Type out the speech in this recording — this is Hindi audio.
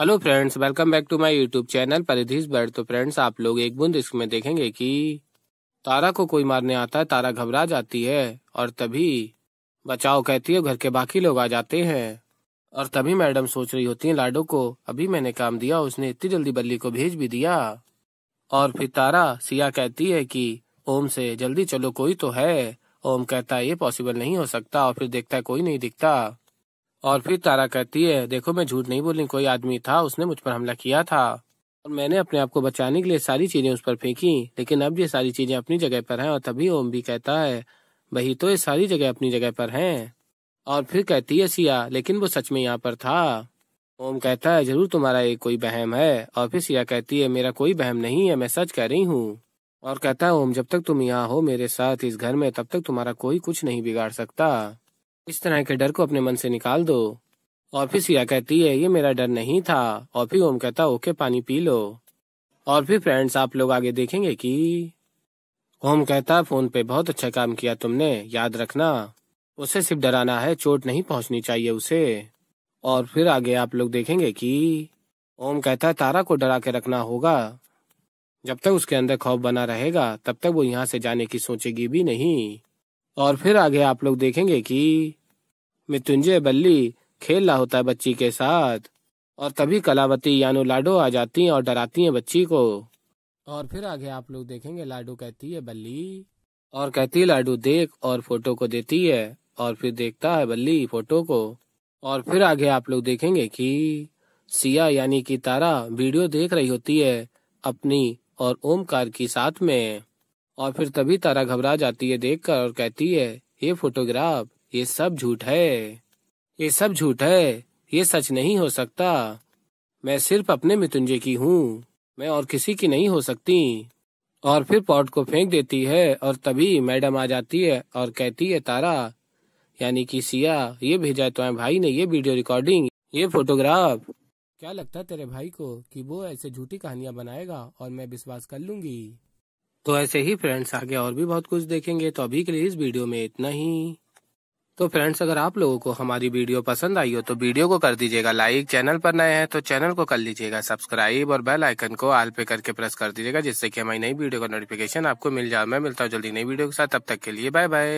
hello friends welcome back to my YouTube channel परिधीज बर्ड तो फ्रेंड्स आप लोग एक बुंद इसमें देखेंगे कि तारा को कोई मारने आता है तारा घबरा जाती है और तभी बचाओ कहती है घर के बाकी लोग आ जाते हैं और तभी मैडम सोच रही होती है लाडो को अभी मैंने काम दिया उसने इतनी जल्दी बल्ली को भेज भी दिया और फिर तारा सिया कहती है कि ओम से जल्दी चलो कोई तो है ओम कहता है ये पॉसिबल नहीं हो सकता और फिर देखता है कोई नहीं दिखता और फिर तारा कहती है देखो मैं झूठ नहीं बोली कोई आदमी था उसने मुझ पर हमला किया था और मैंने अपने आप को बचाने के लिए सारी चीजें उस पर फेंकी लेकिन अब ये सारी चीजें अपनी जगह पर हैं और तभी ओम भी कहता है वही तो ये सारी जगह अपनी जगह पर हैं और फिर कहती है सिया लेकिन वो सच में यहाँ पर था ओम कहता है जरूर तुम्हारा ये कोई बहम है और फिर सिया कहती है मेरा कोई बहम नहीं है मैं सच कह रही हूँ और कहता है ओम जब तक तुम यहाँ हो मेरे साथ इस घर में तब तक तुम्हारा कोई कुछ नहीं बिगाड़ सकता इस तरह के डर को अपने मन से निकाल दो और फिर सिया कहती है ये मेरा डर नहीं था और फिर ओम कहता ओके पानी पी लो और फिर फ्रेंड्स आप लोग आगे देखेंगे कि ओम कहता फोन पे बहुत अच्छा काम किया तुमने याद रखना उसे सिर्फ डराना है चोट नहीं पहुंचनी चाहिए उसे और फिर आगे आप लोग देखेंगे कि ओम कहता है तारा को डरा के रखना होगा जब तक उसके अंदर खौफ बना रहेगा तब तक वो यहाँ से जाने की सोचेगी भी नहीं और फिर आगे आप लोग देखेंगे कि मृत्युंजय बल्ली खेल रहा होता है बच्ची के साथ और तभी कलावती यानो लाडो आ जाती है और डराती है बच्ची को और फिर आगे आप लोग देखेंगे लाडू कहती है बल्ली और कहती है लाडू देख और फोटो को देती है और फिर देखता है बल्ली फोटो को और फिर आगे आप लोग देखेंगे कि सिया यानी कि तारा वीडियो देख रही होती है अपनी और ओमकार की साथ में और फिर तभी तारा घबरा जाती है देखकर और कहती है ये फोटोग्राफ ये सब झूठ है ये सब झूठ है ये सच नहीं हो सकता मैं सिर्फ अपने मितुंजे की हूँ मैं और किसी की नहीं हो सकती और फिर पॉट को फेंक देती है और तभी मैडम आ जाती है और कहती है तारा यानी कि सिया ये भेजा है तुम्हारे भाई ने ये वीडियो रिकॉर्डिंग ये फोटोग्राफ क्या लगता तेरे भाई को कि वो ऐसे झूठी कहानियां बनाएगा और मैं विश्वास कर लूंगी तो ऐसे ही फ्रेंड्स आगे और भी बहुत कुछ देखेंगे तो अभी के लिए इस वीडियो में इतना ही तो फ्रेंड्स अगर आप लोगों को हमारी वीडियो पसंद आई हो तो वीडियो को कर दीजिएगा लाइक चैनल पर नए हैं तो चैनल को कर लीजिएगा सब्सक्राइब और बेल आइकन को आल पे करके प्रेस कर दीजिएगा जिससे कि हमारी नई वीडियो का नोटिफिकेशन आपको मिल जाए मैं मिलता हूँ जल्दी नई वीडियो के साथ तब तक के लिए बाय बाय